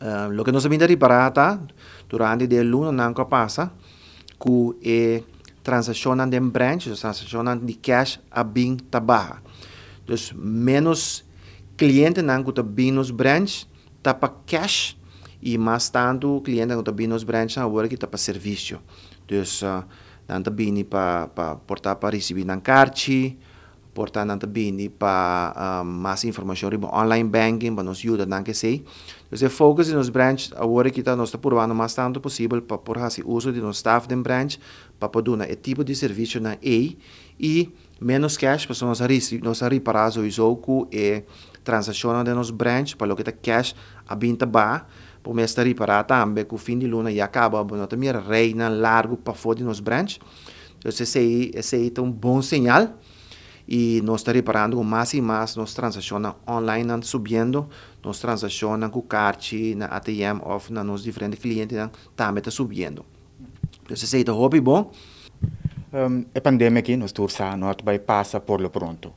Ehm, lo que nos vinda riparata durante de luna nanco passa cu e transacionan de branch, transacionan de cash a bin tabaha. Dus menos cliente nanco tabinos branch tapa cash e mais tanto cliente nanco tabinos branch na hora que tapa serviço. Dus uh, eh, dan tabini pa pa portar para receber nan carti, porta nanta bini pa um, ehm, mas informação tipo riba online banking pa nos ajuda nanke sei se focus nos branch agora kita nos tá purvando mais tanto possível pa por si uso de nos staff den branch pa pa duna e tipo de serviço na E e menos cash pa nos risi nos riparazo isoku e transaciona de nos branch pa lo kita cash abinta ba po mesta ripara tambe ku fim de luna e acaba bonota mira reina largo pa fodi nos branch eu sei esse aí é um bom sinal e nós está reparando mais e mais nos transaciona online subindo subiendo, nos transaciona com carte na ATM, ou na nos diferentes clientes também está então Entonces, é un hobby bom. Um, a pandemia aqui nos tursa nós vai passar por lo pronto.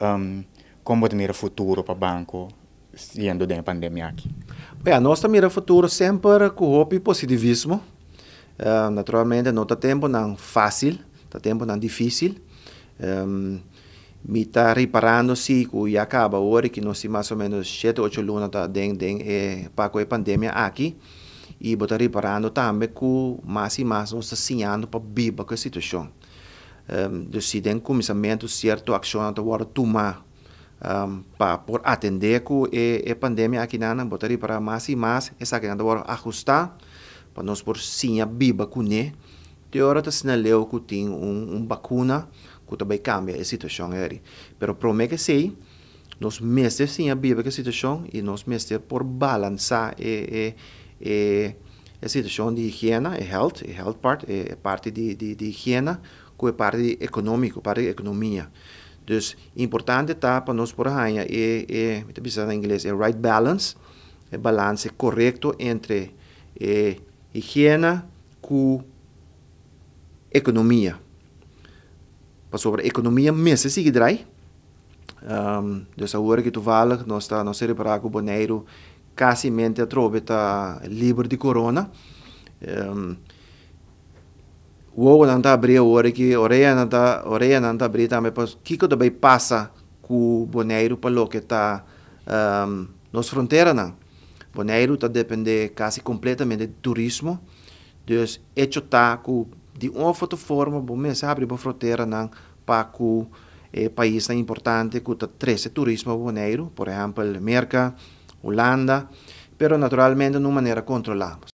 Um, como te mira futuro para o banco sendo da pandemia aqui? Bem, a nós mira futuro sempre com hobby positivismo. Uh, naturalmente não está tempo não fácil, está tempo não difícil. Um, me eh, está reparando se que acaba agora que nós mais ou menos 7, 8 lunas tá den den é para a pandemia aqui e está reparando também que mais e mais nós estamos sinhando para viver com a situação. Um, então, se tem começamento certo ação a tomar um, para por atender com eh, eh, a, a pandemia aqui na Ana, está para mais e mais essa que agora ajustar para nós por sinha viver com ele. De hora está sinalando que tem um, um vacuna que também cambia a situação aí. Pero para que sim, nós mestre sim a viver a situação e nós mestre por balançar e, e, e, a situação de higiene, a health, a health part, a parte de, de, de higiene com a parte econômica, parte de economia. Dus importante tá para nós por aí é é, pensando em inglês, é right balance, é balance correto entre é, higiene com economia pas over economia mesmo, se drai. Um, ehm, dus agora que tu fala, nós está nosso reparaco boneiro, quase mente a trobe está livre de corona. Um, o não tá abrir agora que orelha não oreia orelha não tá abrir também para que que também passa com o boneiro para lo que está eh, um, ehm, nas fronteiras na Boneiro está depende quase completamente de turismo. Dus, hecho está com de uma outra forma, bom, mas abre a fronteira não, para que eh, país é importante, que três turismo boneiro, por exemplo, América, Holanda, mas naturalmente de uma maneira controlada.